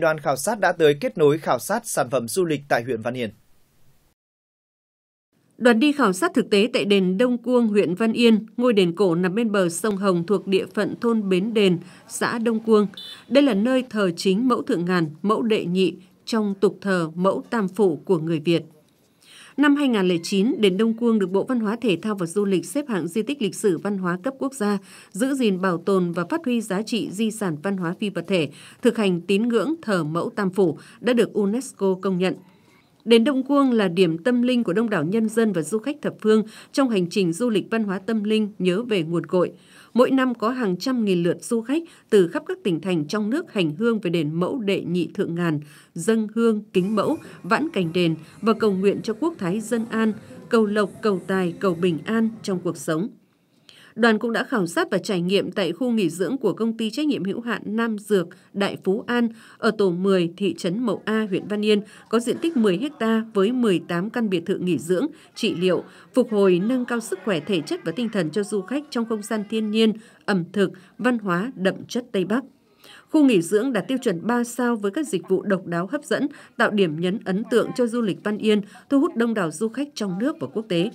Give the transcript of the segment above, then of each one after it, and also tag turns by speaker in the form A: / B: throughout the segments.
A: Đoàn khảo sát đã tới kết nối khảo sát sản phẩm du lịch tại huyện Văn Yên. Đoàn đi khảo sát thực tế tại đền Đông Cuông, huyện Văn Yên, ngôi đền cổ nằm bên bờ sông Hồng thuộc địa phận thôn Bến Đền, xã Đông Cuông. Đây là nơi thờ chính mẫu thượng ngàn, mẫu đệ nhị trong tục thờ mẫu tam phủ của người Việt. Năm 2009, Đền Đông Quương được Bộ Văn hóa Thể thao và Du lịch xếp hạng di tích lịch sử văn hóa cấp quốc gia, giữ gìn bảo tồn và phát huy giá trị di sản văn hóa phi vật thể, thực hành tín ngưỡng thờ mẫu Tam Phủ đã được UNESCO công nhận. Đền Đông Quương là điểm tâm linh của đông đảo nhân dân và du khách thập phương trong hành trình du lịch văn hóa tâm linh nhớ về nguồn cội. Mỗi năm có hàng trăm nghìn lượt du khách từ khắp các tỉnh thành trong nước hành hương về đền mẫu đệ nhị thượng ngàn, dâng hương, kính mẫu, vãn cảnh đền và cầu nguyện cho quốc thái dân an, cầu lộc, cầu tài, cầu bình an trong cuộc sống. Đoàn cũng đã khảo sát và trải nghiệm tại khu nghỉ dưỡng của công ty trách nhiệm hữu hạn Nam Dược Đại Phú An ở tổ 10 thị trấn Mậu A, huyện Văn Yên có diện tích 10 ha với 18 căn biệt thự nghỉ dưỡng, trị liệu, phục hồi nâng cao sức khỏe thể chất và tinh thần cho du khách trong không gian thiên nhiên, ẩm thực, văn hóa đậm chất Tây Bắc. Khu nghỉ dưỡng đạt tiêu chuẩn 3 sao với các dịch vụ độc đáo hấp dẫn, tạo điểm nhấn ấn tượng cho du lịch Văn Yên, thu hút đông đảo du khách trong nước và quốc tế.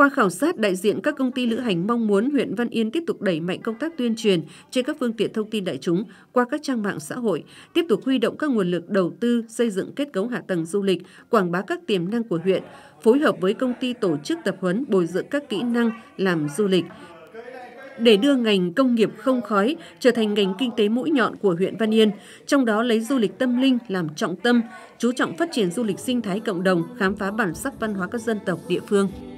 A: Qua khảo sát, đại diện các công ty lữ hành mong muốn huyện Văn Yên tiếp tục đẩy mạnh công tác tuyên truyền trên các phương tiện thông tin đại chúng qua các trang mạng xã hội, tiếp tục huy động các nguồn lực đầu tư xây dựng kết cấu hạ tầng du lịch, quảng bá các tiềm năng của huyện, phối hợp với công ty tổ chức tập huấn bồi dưỡng các kỹ năng làm du lịch, để đưa ngành công nghiệp không khói trở thành ngành kinh tế mũi nhọn của huyện Văn Yên, trong đó lấy du lịch tâm linh làm trọng tâm, chú trọng phát triển du lịch sinh thái cộng đồng, khám phá bản sắc văn hóa các dân tộc địa phương.